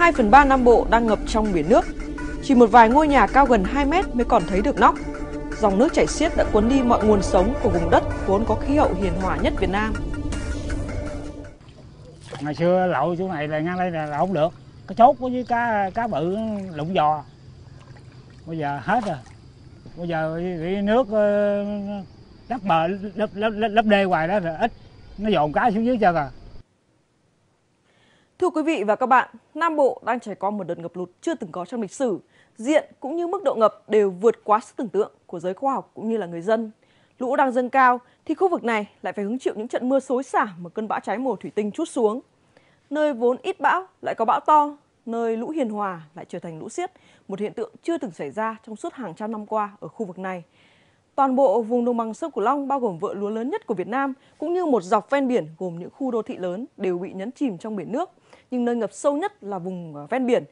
2 phần 3 Nam Bộ đang ngập trong biển nước. Chỉ một vài ngôi nhà cao gần 2 mét mới còn thấy được nóc. Dòng nước chảy xiết đã cuốn đi mọi nguồn sống của vùng đất vốn có khí hậu hiền hòa nhất Việt Nam. Ngày xưa lậu chỗ này là ngang đây là, là không được. Cái chốt của với cá cá bự lụng giò. Bây giờ hết rồi. Bây giờ cái nước đắp ờ, bờ lấp lấp lấp đê hoài đó là ít nó dồn cá xuống dưới chân à Thưa quý vị và các bạn, Nam Bộ đang trải qua một đợt ngập lụt chưa từng có trong lịch sử. Diện cũng như mức độ ngập đều vượt quá sức tưởng tượng của giới khoa học cũng như là người dân. Lũ đang dâng cao thì khu vực này lại phải hứng chịu những trận mưa xối xả mà cơn bão trái mùa thủy tinh chút xuống. Nơi vốn ít bão lại có bão to, nơi lũ hiền hòa lại trở thành lũ xiết, một hiện tượng chưa từng xảy ra trong suốt hàng trăm năm qua ở khu vực này. Toàn bộ vùng đồng bằng sông Cửu Long bao gồm vựa lúa lớn nhất của Việt Nam cũng như một dọc ven biển gồm những khu đô thị lớn đều bị nhấn chìm trong biển nước nhưng nơi ngập sâu nhất là vùng à, ven biển.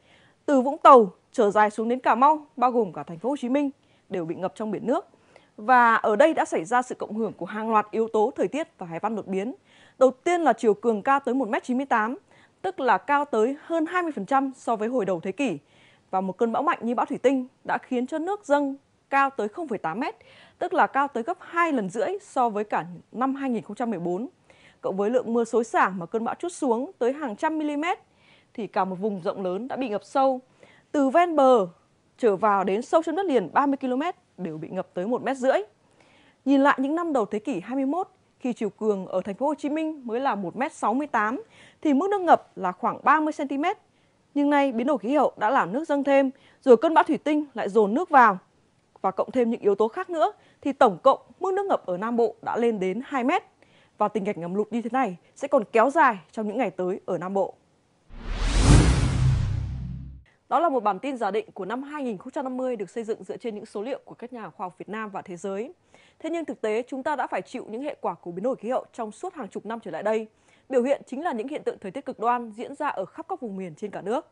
Từ Vũng Tàu trở dài xuống đến Cà Mau, bao gồm cả thành phố Hồ Chí Minh đều bị ngập trong biển nước. Và ở đây đã xảy ra sự cộng hưởng của hàng loạt yếu tố thời tiết và hải văn đột biến. Đầu tiên là chiều cường cao tới 1m98, tức là cao tới hơn 20% so với hồi đầu thế kỷ. Và một cơn bão mạnh như bão thủy tinh đã khiến cho nước dâng cao tới 0,8 mét, tức là cao tới gấp 2 lần rưỡi so với cả năm 2014 cộng với lượng mưa xối xả mà cơn bão chút xuống tới hàng trăm mm thì cả một vùng rộng lớn đã bị ngập sâu. Từ ven bờ trở vào đến sâu trong đất liền 30 km đều bị ngập tới 1 mét rưỡi. Nhìn lại những năm đầu thế kỷ 21 khi chiều cường ở thành phố Hồ Chí Minh mới là 1m68 thì mức nước ngập là khoảng 30 cm. Nhưng nay biến đổi khí hậu đã làm nước dâng thêm, rồi cơn bão thủy tinh lại dồn nước vào và cộng thêm những yếu tố khác nữa thì tổng cộng mức nước ngập ở Nam Bộ đã lên đến 2 mét và tình cảnh ngập lụt như thế này sẽ còn kéo dài trong những ngày tới ở Nam Bộ. Đó là một bản tin giả định của năm 2050 được xây dựng dựa trên những số liệu của các nhà khoa học Việt Nam và thế giới. Thế nhưng thực tế, chúng ta đã phải chịu những hệ quả của biến đổi khí hậu trong suốt hàng chục năm trở lại đây. Biểu hiện chính là những hiện tượng thời tiết cực đoan diễn ra ở khắp các vùng miền trên cả nước.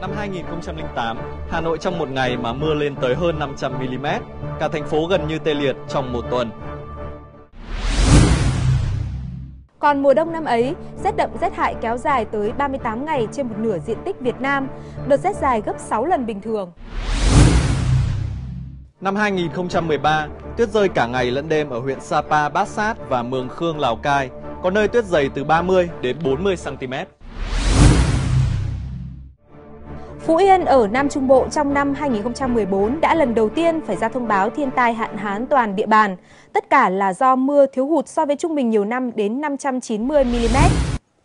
Năm 2008, Hà Nội trong một ngày mà mưa lên tới hơn 500 mm, cả thành phố gần như tê liệt trong một tuần Còn mùa đông năm ấy, rét đậm rét hại kéo dài tới 38 ngày trên một nửa diện tích Việt Nam, đợt rét dài gấp 6 lần bình thường. Năm 2013, tuyết rơi cả ngày lẫn đêm ở huyện Sapa, Bát Sát và Mường Khương, Lào Cai, có nơi tuyết dày từ 30 đến 40 cm. Phú Yên ở Nam Trung Bộ trong năm 2014 đã lần đầu tiên phải ra thông báo thiên tai hạn hán toàn địa bàn. Tất cả là do mưa thiếu hụt so với trung bình nhiều năm đến 590mm.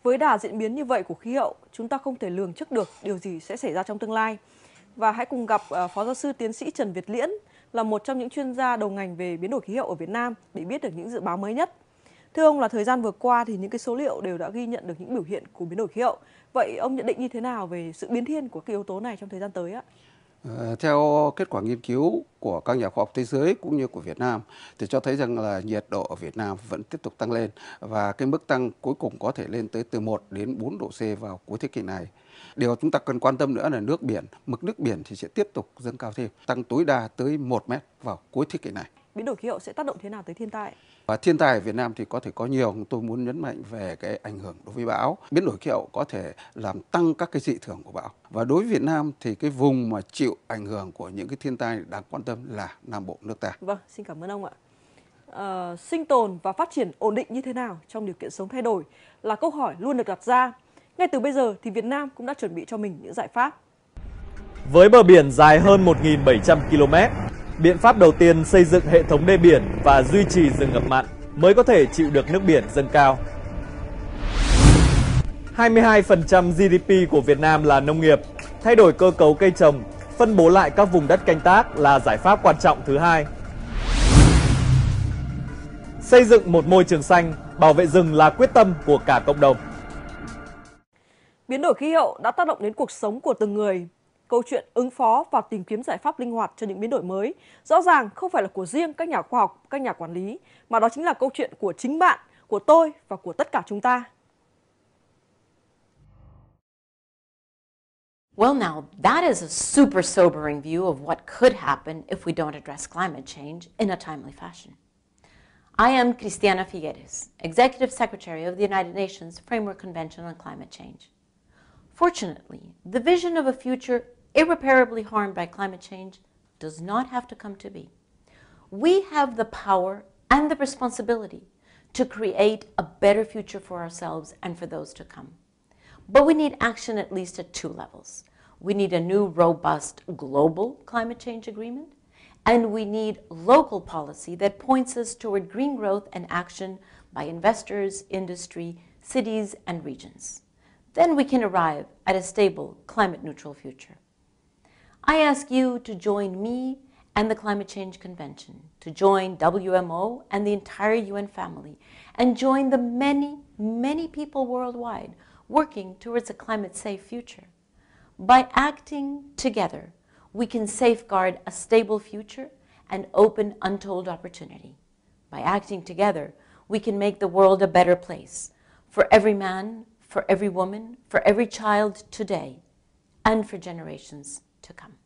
Với đà diễn biến như vậy của khí hậu, chúng ta không thể lường trước được điều gì sẽ xảy ra trong tương lai. Và hãy cùng gặp à, Phó Giáo sư Tiến sĩ Trần Việt Liễn là một trong những chuyên gia đầu ngành về biến đổi khí hậu ở Việt Nam để biết được những dự báo mới nhất. Thưa ông là thời gian vừa qua thì những cái số liệu đều đã ghi nhận được những biểu hiện của biến đổi khí hậu. Vậy ông nhận định như thế nào về sự biến thiên của cái yếu tố này trong thời gian tới ạ? Ờ, theo kết quả nghiên cứu của các nhà khoa học thế giới cũng như của Việt Nam thì cho thấy rằng là nhiệt độ ở Việt Nam vẫn tiếp tục tăng lên và cái mức tăng cuối cùng có thể lên tới từ 1 đến 4 độ C vào cuối thế kỷ này. Điều chúng ta cần quan tâm nữa là nước biển, mực nước biển thì sẽ tiếp tục dâng cao thêm, tăng tối đa tới 1 mét vào cuối thế kỷ này biến đổi khí hậu sẽ tác động thế nào tới thiên tai? Và thiên tai ở Việt Nam thì có thể có nhiều, tôi muốn nhấn mạnh về cái ảnh hưởng đối với bão. Biến đổi khí hậu có thể làm tăng các cái dị thường của bão. Và đối với Việt Nam thì cái vùng mà chịu ảnh hưởng của những cái thiên tai đáng quan tâm là Nam Bộ nước ta. Vâng, xin cảm ơn ông ạ. À, sinh tồn và phát triển ổn định như thế nào trong điều kiện sống thay đổi là câu hỏi luôn được đặt ra. Ngay từ bây giờ thì Việt Nam cũng đã chuẩn bị cho mình những giải pháp. Với bờ biển dài hơn 1.700 km, Biện pháp đầu tiên xây dựng hệ thống đê biển và duy trì rừng ngập mặn mới có thể chịu được nước biển dâng cao. 22% GDP của Việt Nam là nông nghiệp. Thay đổi cơ cấu cây trồng, phân bố lại các vùng đất canh tác là giải pháp quan trọng thứ hai. Xây dựng một môi trường xanh, bảo vệ rừng là quyết tâm của cả cộng đồng. Biến đổi khí hậu đã tác động đến cuộc sống của từng người, câu chuyện ứng phó và tìm kiếm giải pháp linh hoạt cho những biến đổi mới rõ ràng không phải là của riêng các nhà khoa học, các nhà quản lý, mà đó chính là câu chuyện của chính bạn, của tôi và của tất cả chúng ta. Well, now, that is a super sobering view of what could happen if we don't address climate change in a timely fashion. I am Cristiana Figueres, Executive Secretary of the United Nations Framework Convention on Climate Change. Fortunately, the vision of a future irreparably harmed by climate change does not have to come to be. We have the power and the responsibility to create a better future for ourselves and for those to come. But we need action at least at two levels. We need a new, robust global climate change agreement, and we need local policy that points us toward green growth and action by investors, industry, cities, and regions. Then we can arrive at a stable, climate neutral future. I ask you to join me and the Climate Change Convention, to join WMO and the entire UN family, and join the many, many people worldwide working towards a climate safe future. By acting together, we can safeguard a stable future and open untold opportunity. By acting together, we can make the world a better place for every man, for every woman, for every child today, and for generations to come.